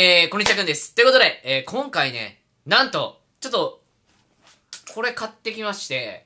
えー、こんにちはくんです。ということで、えー、今回ね、なんと、ちょっと、これ買ってきまして、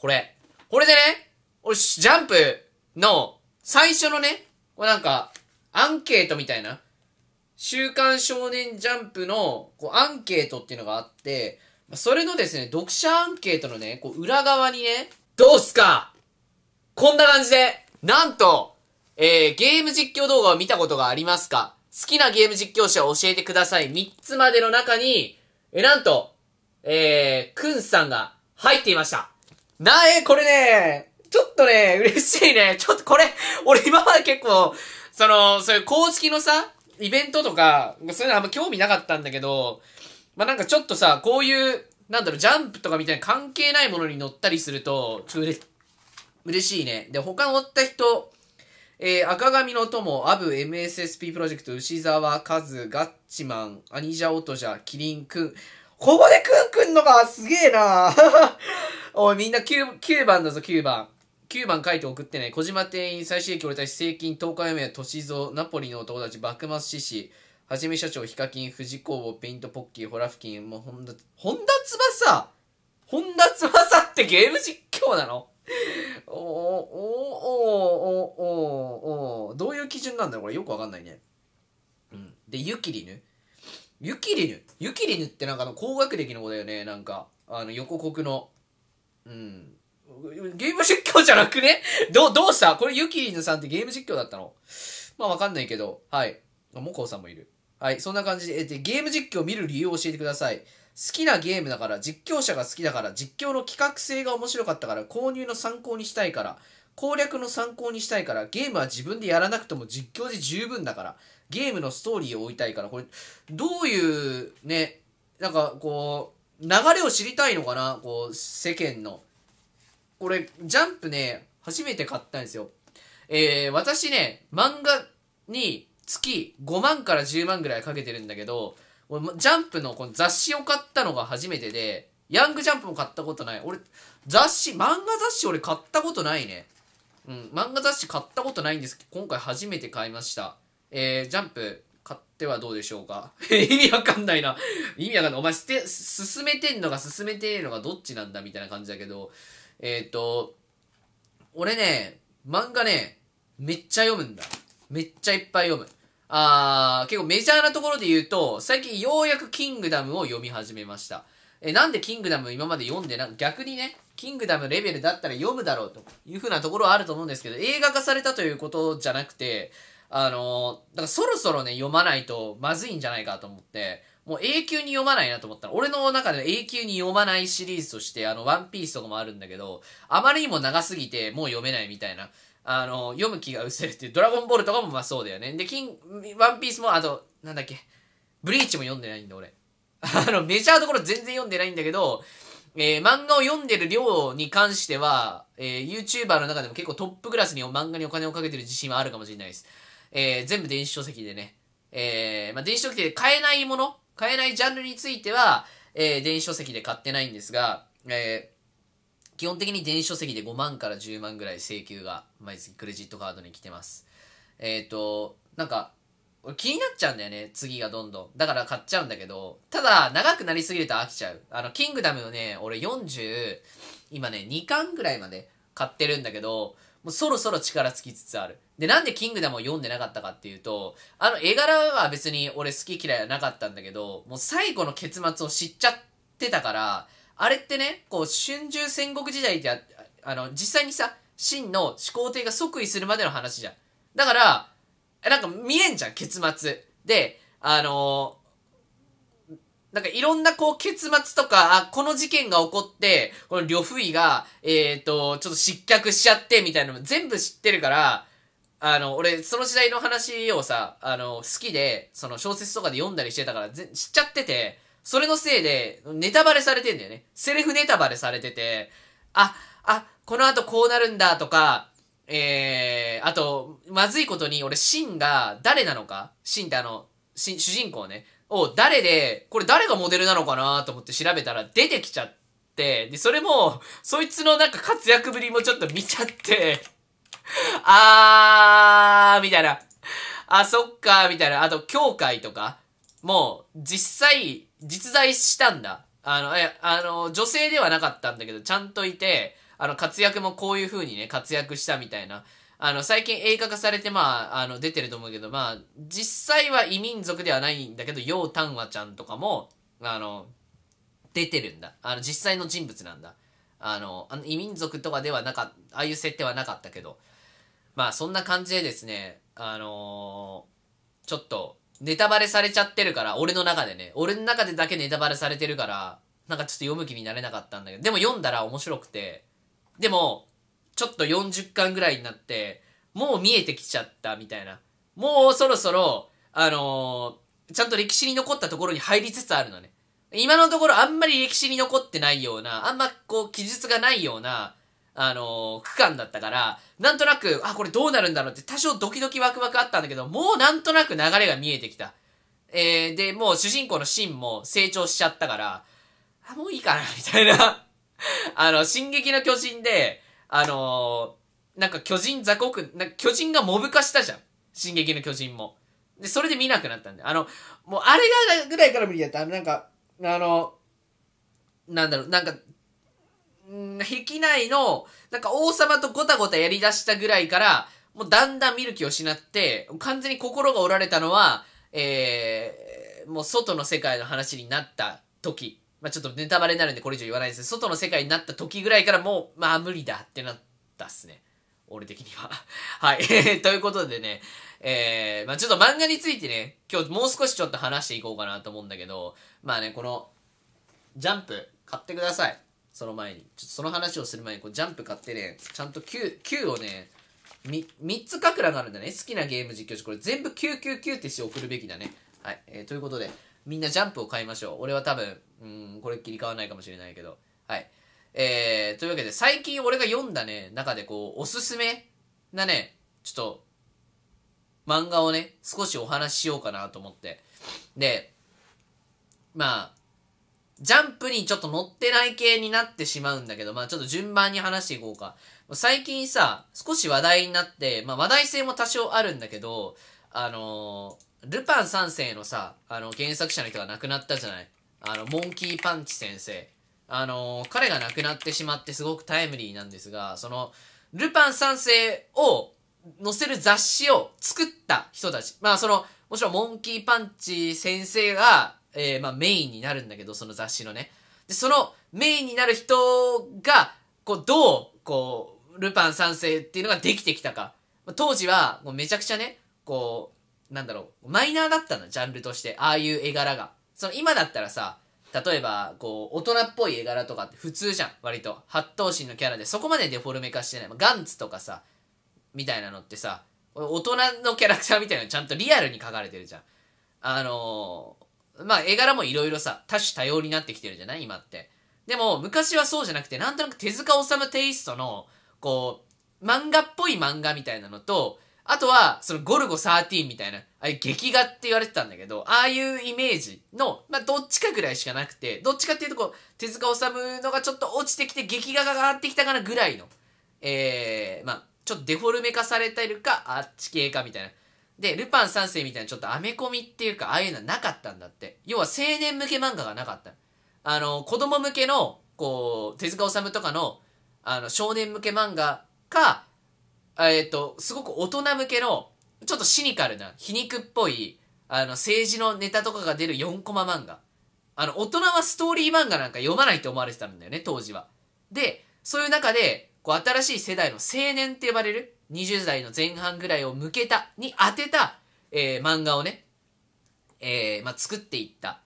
これ。これでね、し、ジャンプの最初のね、こうなんか、アンケートみたいな、週刊少年ジャンプの、こう、アンケートっていうのがあって、それのですね、読者アンケートのね、こう、裏側にね、どうすかこんな感じで、なんと、えー、ゲーム実況動画を見たことがありますか好きなゲーム実況者を教えてください。3つまでの中に、え、なんと、えー、くんさんが入っていました。なえ、これね、ちょっとね、嬉しいね。ちょっとこれ、俺今まで結構、その、そういう公式のさ、イベントとか、そういうのあんま興味なかったんだけど、まあ、なんかちょっとさ、こういう、なんだろう、ジャンプとかみたいな関係ないものに乗ったりすると、ちょっと嬉しいね。で、他乗った人、えー、赤髪の友、アブ、MSSP プロジェクト、牛沢、カズ、ガッチマン、アニジャ、オトジャ、キリンくん。ここでくんくんのがすげえな おい、みんな 9, 9番だぞ、9番。9番書いて送ってね。小島店員、最終駅俺たち、正金、東海目、歳三、ナポリの男たち、幕末志士、はじめ社長、ヒカキン、富士工房、ペイントポッキー、ホラフキン、もう、本田、本田翼本田翼ってゲーム実況なのおおおおおどういう基準なんだろうこれよくわかんないね。うん。で、ゆきりぬ。ゆきりぬゆきりぬってなんかの高学歴の子だよね。なんか、あの、横国の。うん。ゲーム実況じゃなくねど、どうしたこれゆきりぬさんってゲーム実況だったのまあわかんないけど。はい。もこウさんもいる。はい。そんな感じで、えでゲーム実況を見る理由を教えてください。好きなゲームだから実況者が好きだから実況の企画性が面白かったから購入の参考にしたいから攻略の参考にしたいからゲームは自分でやらなくても実況で十分だからゲームのストーリーを追いたいからこれどういうねなんかこう流れを知りたいのかなこう世間のこれ、ジャンプね初めて買ったんですよえー、私ね漫画に月5万から10万ぐらいかけてるんだけど俺ジャンプのこの雑誌を買ったのが初めてでヤングジャンプも買ったことない俺雑誌漫画雑誌俺買ったことないねうん漫画雑誌買ったことないんですけど今回初めて買いましたえー、ジャンプ買ってはどうでしょうか 意味わかんないな意味わかんない。お前して、進めてんのか進めてんのかどっちなんだみたいな感じだけど、えっ、ー、と、俺ね、漫画ね、めっちゃ読むんだ。めっちゃいっぱい読む。あ結構メジャーなところで言うと、最近ようやくキングダムを読み始めました。え、なんでキングダム今まで読んでな、逆にね、キングダムレベルだったら読むだろうというふうなところはあると思うんですけど、映画化されたということじゃなくて、あのだからそろそろね、読まないとまずいんじゃないかと思って、もう永久に読まないなと思ったら、俺の中で永久に読まないシリーズとして、あの、ワンピースとかもあるんだけど、あまりにも長すぎて、もう読めないみたいな。あの、読む気が薄せるっていう、ドラゴンボールとかもまあそうだよね。で、キン、ワンピースも、あと、なんだっけ、ブリーチも読んでないんだ、俺。あの、メジャーどころ全然読んでないんだけど、えー、漫画を読んでる量に関しては、えー、YouTuber の中でも結構トップクラスに漫画にお金をかけてる自信はあるかもしれないです。えー、全部電子書籍でね。えー、まあ、電子書籍で買えないもの、買えないジャンルについては、えー、電子書籍で買ってないんですが、えー、基本的に電子書籍で5万から10万ぐらい請求が毎月クレジットカードに来てます。えっ、ー、と、なんか、気になっちゃうんだよね、次がどんどん。だから買っちゃうんだけど、ただ、長くなりすぎると飽きちゃう。あの、キングダムをね、俺40、今ね、2巻ぐらいまで買ってるんだけど、もうそろそろ力尽きつつある。で、なんでキングダムを読んでなかったかっていうと、あの絵柄は別に俺好き嫌いはなかったんだけど、もう最後の結末を知っちゃってたから、あれってね、こう、春秋戦国時代じゃ、あの、実際にさ、秦の始皇帝が即位するまでの話じゃん。だから、なんか見えんじゃん、結末。で、あのー、なんかいろんなこう結末とか、あ、この事件が起こって、この呂不韋が、えっ、ー、と、ちょっと失脚しちゃってみたいなのも全部知ってるから、あの、俺、その時代の話をさ、あの、好きで、その小説とかで読んだりしてたから、知っちゃってて、それのせいで、ネタバレされてんだよね。セリフネタバレされてて、あ、あ、この後こうなるんだとか、えー、あと、まずいことに俺、シンが誰なのかシンってあの、主人公ね、を誰で、これ誰がモデルなのかなと思って調べたら出てきちゃって、で、それも、そいつのなんか活躍ぶりもちょっと見ちゃって、あー、みたいな。あ、そっか、みたいな。あと、教会とか、もう実際実在したんだあのえあの女性ではなかったんだけどちゃんといてあの活躍もこういう風にね活躍したみたいなあの最近映画化されてまああの出てると思うけどまあ実際は異民族ではないんだけどタンワちゃんとかもあの出てるんだあの実際の人物なんだあの異民族とかではなかああいう設定はなかったけどまあそんな感じでですねあのー、ちょっとネタバレされちゃってるから、俺の中でね。俺の中でだけネタバレされてるから、なんかちょっと読む気になれなかったんだけど、でも読んだら面白くて、でも、ちょっと40巻ぐらいになって、もう見えてきちゃったみたいな。もうそろそろ、あのー、ちゃんと歴史に残ったところに入りつつあるのね。今のところあんまり歴史に残ってないような、あんまこう記述がないような、あの区間だったから、なんとなく、あ、これどうなるんだろうって多少ドキドキワクワクあったんだけど、もうなんとなく流れが見えてきた。えー、で、もう主人公のシンも成長しちゃったから、あ、もういいかな、みたいなあの、進撃の巨人で、あのー、なんか巨人雑魚く、な巨人がモブ化したじゃん。進撃の巨人も。で、それで見なくなったんで。あの、もうあれがぐらいから無理だった。あの、なんか、あの、なんだろう、なんか、壁内の、なんか王様とごたごたやりだしたぐらいから、もうだんだん見る気を失って、完全に心が折られたのは、えー、もう外の世界の話になった時。まあ、ちょっとネタバレになるんでこれ以上言わないですけど、外の世界になった時ぐらいからもう、まあ無理だってなったっすね。俺的には はい。ということでね、えー、まあちょっと漫画についてね、今日もう少しちょっと話していこうかなと思うんだけど、まあね、この、ジャンプ買ってください。その前にちょっとその話をする前にこうジャンプ買ってねちゃんと 9, 9をね 3, 3つ書く欄があるんだね好きなゲーム実況者これ全部999ってして送るべきだねはい、えー、ということでみんなジャンプを買いましょう俺は多分うんこれっきり買わないかもしれないけどはいえー、というわけで最近俺が読んだね中でこうおすすめなねちょっと漫画をね少しお話ししようかなと思ってでまあジャンプにちょっと乗ってない系になってしまうんだけど、まあちょっと順番に話していこうか。最近さ、少し話題になって、まあ話題性も多少あるんだけど、あのー、ルパン三世のさ、あの、原作者の人が亡くなったじゃない。あの、モンキーパンチ先生。あのー、彼が亡くなってしまってすごくタイムリーなんですが、その、ルパン三世を載せる雑誌を作った人たち。まあその、もちろんモンキーパンチ先生がえー、まあ、メインになるんだけどその雑誌のねでそのメインになる人がこうどうこうルパン三世っていうのができてきたか当時はもうめちゃくちゃねこうなんだろうマイナーだったのジャンルとしてああいう絵柄がその今だったらさ例えばこう大人っぽい絵柄とかって普通じゃん割と八頭身のキャラでそこまでデフォルメ化してないガンツとかさみたいなのってさ大人のキャラクターみたいなのちゃんとリアルに描かれてるじゃんあのまあ絵柄もいろいろさ、多種多様になってきてるじゃない今って。でも、昔はそうじゃなくて、なんとなく手塚治虫テイストの、こう、漫画っぽい漫画みたいなのと、あとは、そのゴルゴ13みたいな、あれ劇画って言われてたんだけど、ああいうイメージの、まあ、どっちかぐらいしかなくて、どっちかっていうとこう、手塚治虫のがちょっと落ちてきて、劇画が上がってきたかなぐらいの、えー、まあ、ちょっとデフォルメ化されてるか、あっち系かみたいなで、ルパン三世みたいなちょっとアメコミっていうか、ああいうのはなかったんだって。要は青年向け漫画がなかった。あの、子供向けの、こう、手塚治虫とかの、あの、少年向け漫画か、えっ、ー、と、すごく大人向けの、ちょっとシニカルな、皮肉っぽい、あの、政治のネタとかが出る4コマ漫画。あの、大人はストーリー漫画なんか読まないと思われてたんだよね、当時は。で、そういう中で、こう、新しい世代の青年って呼ばれる20代の前半ぐらいを向けた、に当てた、えー、漫画をね、えー、まあ、作っていった。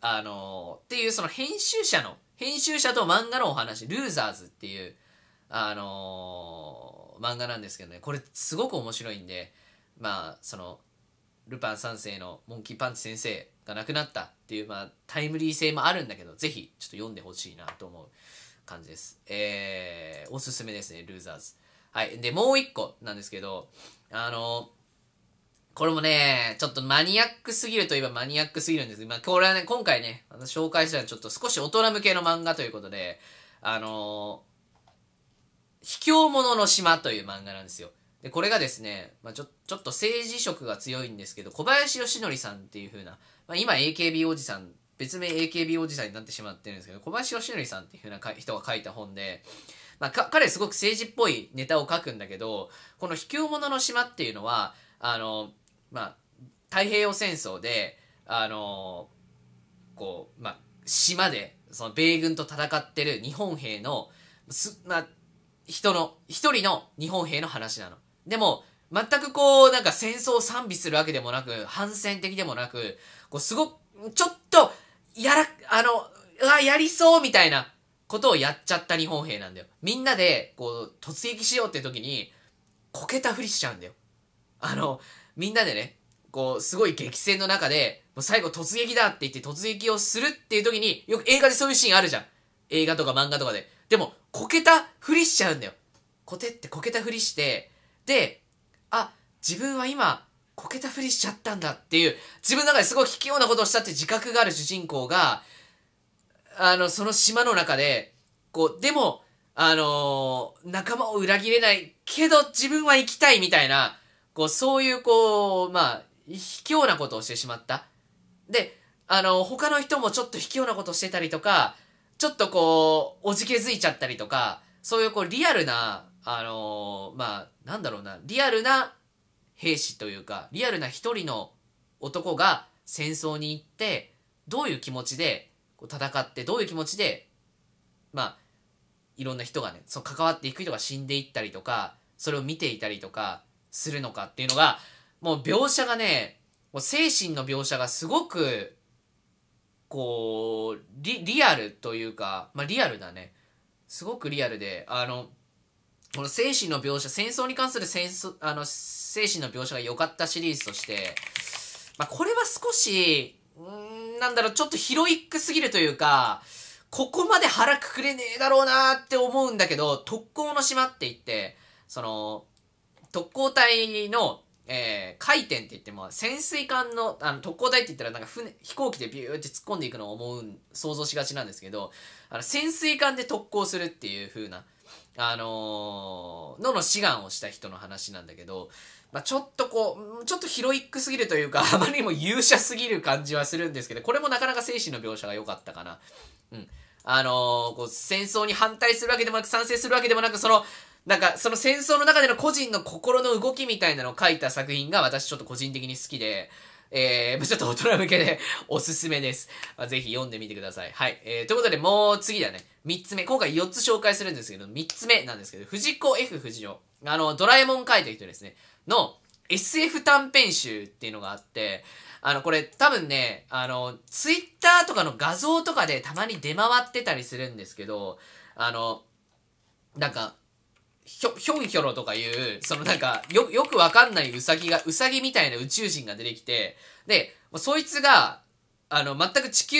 あのー、っていうその編集者の、編集者と漫画のお話、ルーザーズっていう、あの漫画なんですけどね、これすごく面白いんで、まあ、その、ルパン三世のモンキーパンチ先生が亡くなったっていう、まあ、タイムリー性もあるんだけど、ぜひ、ちょっと読んでほしいなと思う感じです。えー、おすすめですね、ルーザーズ。はい。で、もう一個なんですけど、あの、これもね、ちょっとマニアックすぎるといえばマニアックすぎるんですまあ、これはね、今回ね、紹介したのはちょっと少し大人向けの漫画ということで、あの卑怯者の島という漫画なんですよ。で、これがですね、まあ、ちょ、ちょっと政治色が強いんですけど、小林義則さんっていう風な、まあ、今 AKB おじさん、別名 AKB おじさんになってしまってるんですけど、小林義則さんっていう風な人が書いた本で、まあ、彼すごく政治っぽいネタを書くんだけど、この卑怯者の島っていうのは、あの、まあ、太平洋戦争で、あの、こう、まあ、島で、その米軍と戦ってる日本兵の、す、まあ、人の、一人の日本兵の話なの。でも、全くこう、なんか戦争を賛美するわけでもなく、反戦的でもなく、こう、すごく、ちょっと、やら、あの、あ、やりそうみたいなことをやっちゃった日本兵なんだよ。みんなで、こう、突撃しようって時に、こけたふりしちゃうんだよ。あの、みんなでね、こう、すごい激戦の中で、もう最後突撃だって言って突撃をするっていう時に、よく映画でそういうシーンあるじゃん。映画とか漫画とかで。でも、こけたふりしちゃうんだよ。こてってこけたふりして、で、あ、自分は今、こけたふりしちゃったんだっていう、自分の中ですごい卑怯なことをしたって自覚がある主人公が、あの、その島の中で、こう、でも、あのー、仲間を裏切れないけど自分は行きたいみたいな、こう、そういうこう、まあ、卑怯なことをしてしまった。で、あのー、他の人もちょっと卑怯なことしてたりとか、ちょっとこう、おじけづいちゃったりとか、そういうこう、リアルな、あのー、まあ、なんだろうな、リアルな兵士というか、リアルな一人の男が戦争に行って、どういう気持ちでこう戦ってどういう気持ちでまあいろんな人がねその関わっていく人が死んでいったりとかそれを見ていたりとかするのかっていうのがもう描写がねもう精神の描写がすごくこうリリアルというか、まあ、リアルだねすごくリアルであのこの精神の描写戦争に関する戦争あの精神の描写が良かったシリーズとして、まあ、これは少しうんなんだろう、ちょっとヒロイックすぎるというか、ここまで腹くくれねえだろうなって思うんだけど、特攻の島って言って、その、特攻隊の、えー、回転って言っても、潜水艦の、あの、特攻隊って言ったらなんか船、飛行機でビューって突っ込んでいくのを思う、想像しがちなんですけど、あの、潜水艦で特攻するっていう風な、あのー、のの志願をした人の話なんだけど、まあ、ちょっとこう、ちょっとヒロイックすぎるというか、あまりにも勇者すぎる感じはするんですけど、これもなかなか精神の描写が良かったかな。うん。あのー、こう、戦争に反対するわけでもなく、賛成するわけでもなく、その、なんか、その戦争の中での個人の心の動きみたいなのを書いた作品が私ちょっと個人的に好きで、えー、ちょっと大人向けで おすすめです。まあ、ぜひ読んでみてください。はい。えー、ということで、もう次だね。三つ目。今回四つ紹介するんですけど、三つ目なんですけど、藤子 F 不二雄。あの、ドラえもん書いてる人ですね。の SF 短編集っていうのがあって、あの、これ多分ね、あの、ツイッターとかの画像とかでたまに出回ってたりするんですけど、あの、なんか、ひょ、ひょんひょろとかいう、そのなんか、よ、よくわかんないウサギが、ウサギみたいな宇宙人が出てきて、で、そいつが、あの、全く地球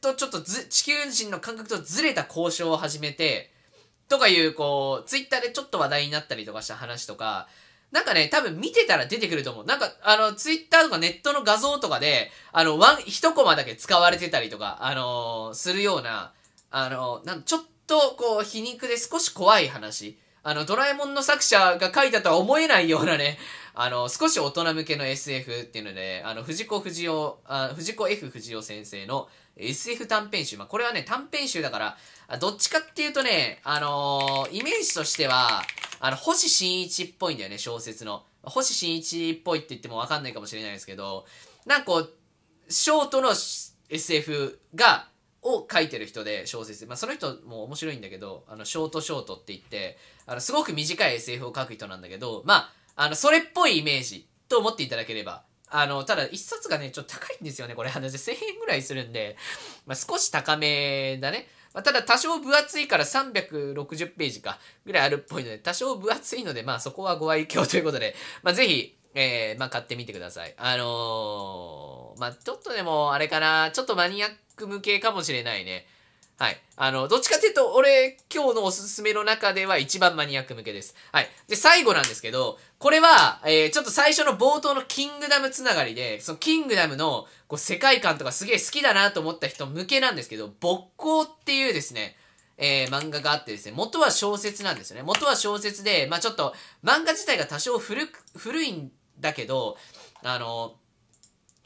とちょっとず、地球人の感覚とずれた交渉を始めて、とかいう、こう、ツイッターでちょっと話題になったりとかした話とか、なんかね、多分見てたら出てくると思う。なんか、あの、ツイッターとかネットの画像とかで、あの、ワン、一コマだけ使われてたりとか、あのー、するような、あのー、なんちょっと、こう、皮肉で少し怖い話。あの、ドラえもんの作者が書いたとは思えないようなね、あの、少し大人向けの SF っていうので、あの、藤子不二雄、あ藤子 F 不二雄先生の SF 短編集。まあ、これはね、短編集だから、どっちかっていうとね、あのー、イメージとしては、あの、星新一っぽいんだよね、小説の。星新一っぽいって言ってもわかんないかもしれないですけど、なんかこう、ショートの SF がを書いてる人で小説まあ、その人も面白いんだけどあのショートショートって言ってあのすごく短い SF を書く人なんだけどまああのそれっぽいイメージと思っていただければあのただ1冊がねちょっと高いんですよねこれあの1000円ぐらいするんで、まあ、少し高めだね、まあ、ただ多少分厚いから360ページかぐらいあるっぽいので多少分厚いのでまあそこはご愛嬌ということで、まあ、ぜひえー、まあ、買ってみてください。あのー、まあ、ちょっとでも、あれかな、ちょっとマニアック向けかもしれないね。はい。あの、どっちかっていうと、俺、今日のおすすめの中では一番マニアック向けです。はい。で、最後なんですけど、これは、えー、ちょっと最初の冒頭のキングダムつながりで、そのキングダムのこう世界観とかすげえ好きだなと思った人向けなんですけど、勃興っていうですね、えー、漫画があってですね、元は小説なんですよね。元は小説で、まあちょっと、漫画自体が多少古く、古いんだけど、あの、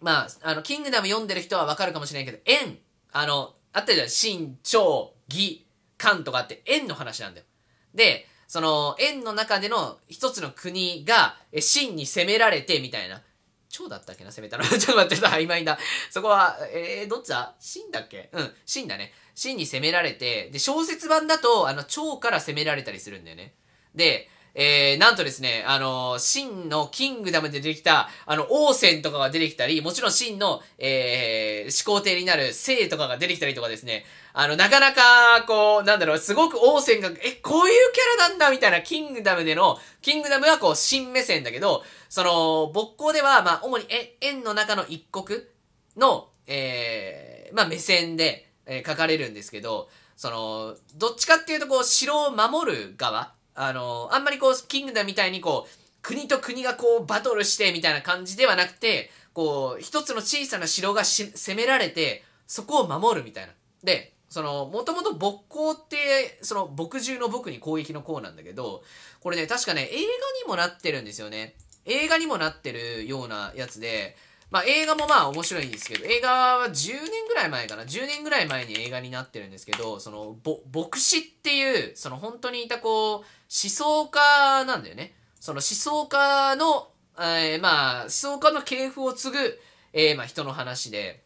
まあ、あの、キングダム読んでる人はわかるかもしれないけど、円、あの、あったじゃん、心、長、義、官とかって円の話なんだよ。で、その、円の中での一つの国が、真に攻められて、みたいな。蝶だったっけな攻めたの ちょっと待って、ちょっと曖昧だ。そこは、えー、どっちだ真だっけうん、真だね。真に攻められて、で、小説版だと、あの、蝶から攻められたりするんだよね。で、えー、なんとですね、あの、真のキングダムで出てきた、あの、王戦とかが出てきたり、もちろん真の、えー、始皇帝になる聖とかが出てきたりとかですね、あの、なかなか、こう、なんだろう、すごく王戦が、え、こういうキャラなんだみたいな、キングダムでの、キングダムはこう、新目線だけど、その、勃興では、まあ、主に、え、円の中の一国の、えー、まあ、目線で、えー、書かれるんですけど、その、どっちかっていうと、こう、城を守る側あの、あんまりこう、キングダムみたいにこう、国と国がこう、バトルしてみたいな感じではなくて、こう、一つの小さな城が攻められて、そこを守るみたいな。で、その、もともと木工って、その、墨汁の僕に攻撃の項なんだけど、これね、確かね、映画にもなってるんですよね。映画にもなってるようなやつで、まあ映画もまあ面白いんですけど、映画は10年ぐらい前かな、10年ぐらい前に映画になってるんですけど、その、ぼ、牧師っていう、その本当にいたこう、思想家なんだよね。その思想家の、えー、まあ、思想家の系譜を継ぐ、えー、まあ、人の話で、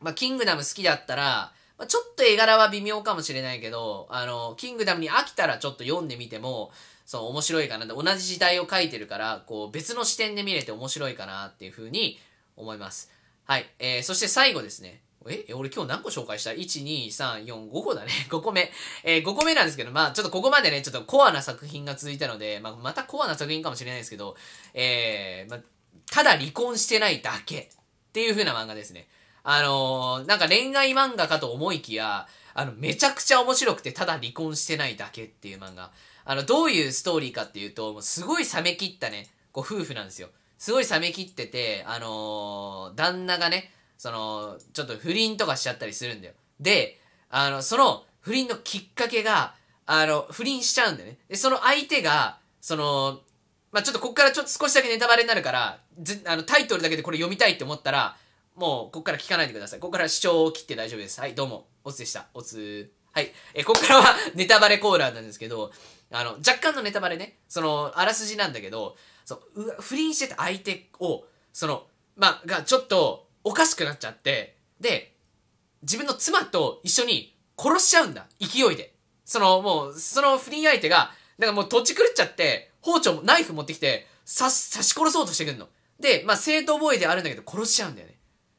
まあ、キングダム好きだったら、まあ、ちょっと絵柄は微妙かもしれないけど、あの、キングダムに飽きたらちょっと読んでみても、そう、面白いかなで、同じ時代を書いてるから、こう、別の視点で見れて面白いかなっていうふうに思います。はい。えー、そして最後ですね。え俺今日何個紹介した ?1,2,3,4,5 個だね。5 個目。えー、5個目なんですけど、まあちょっとここまでね、ちょっとコアな作品が続いたので、まあまたコアな作品かもしれないですけど、えー、まあ、ただ離婚してないだけっていう風な漫画ですね。あのー、なんか恋愛漫画かと思いきや、あの、めちゃくちゃ面白くて、ただ離婚してないだけっていう漫画。あの、どういうストーリーかっていうと、もうすごい冷め切ったね、ご夫婦なんですよ。すごい冷め切ってて、あのー、旦那がね、その、ちょっと不倫とかしちゃったりするんだよ。で、あの、その不倫のきっかけが、あの、不倫しちゃうんだよね。で、その相手が、その、まあ、ちょっとこっからちょっと少しだけネタバレになるから、ぜあのタイトルだけでこれ読みたいって思ったら、もうこっから聞かないでください。ここから視聴を切って大丈夫です。はい、どうも。おつでした。おつはい。え、ここからは ネタバレコーナーなんですけど、あの、若干のネタバレね。その、あらすじなんだけど、そう、不倫してた相手を、その、まあ、が、ちょっと、おかしくなっちゃって、で、自分の妻と一緒に殺しちゃうんだ。勢いで。その、もう、その不倫相手が、なんかもう土地狂っちゃって、包丁、ナイフ持ってきて、刺し、刺し殺そうとしてくんの。で、まあ、正当防衛であるんだけど、殺しちゃうんだよね。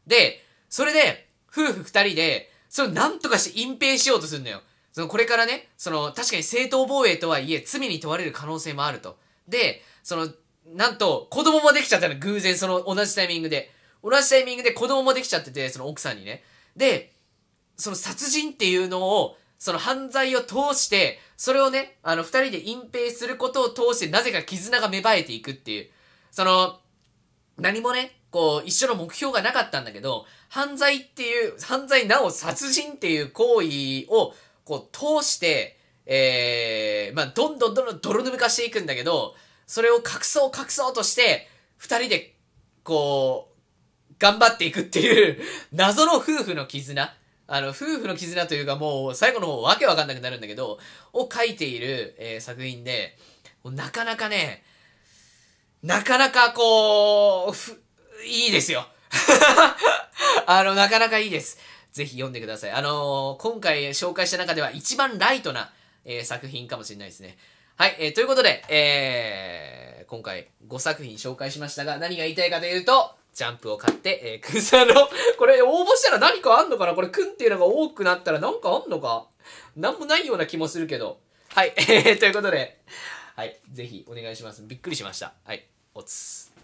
で、それで、夫婦二人で、それをなんとかして隠蔽しようとするのよ。その、これからね、その、確かに正当防衛とはいえ、罪に問われる可能性もあると。で、その、なんと、子供もできちゃったの、偶然、その、同じタイミングで。同じタイミングで子供もできちゃってて、その奥さんにね。で、その殺人っていうのを、その犯罪を通して、それをね、あの、二人で隠蔽することを通して、なぜか絆が芽生えていくっていう。その、何もね、こう、一緒の目標がなかったんだけど、犯罪っていう、犯罪なお殺人っていう行為を、こう、通して、ええー、まあ、どんどんどんどん泥沼化していくんだけど、それを隠そう隠そうとして、二人で、こう、頑張っていくっていう 謎の夫婦の絆。あの、夫婦の絆というかもう最後の方わけわかんなくなるんだけど、を書いている、えー、作品で、なかなかね、なかなかこう、ふ、いいですよ。あの、なかなかいいです。ぜひ読んでください。あのー、今回紹介した中では一番ライトな、えー、作品かもしれないですね。はい、えー、ということで、えー、今回5作品紹介しましたが、何が言いたいかというと、ジャンプを買って、えー、くんさんの、これ応募したら何かあんのかなこれくんっていうのが多くなったら何かあんのかなんもないような気もするけど。はい。えー、ということで、はい。ぜひお願いします。びっくりしました。はい。おつ。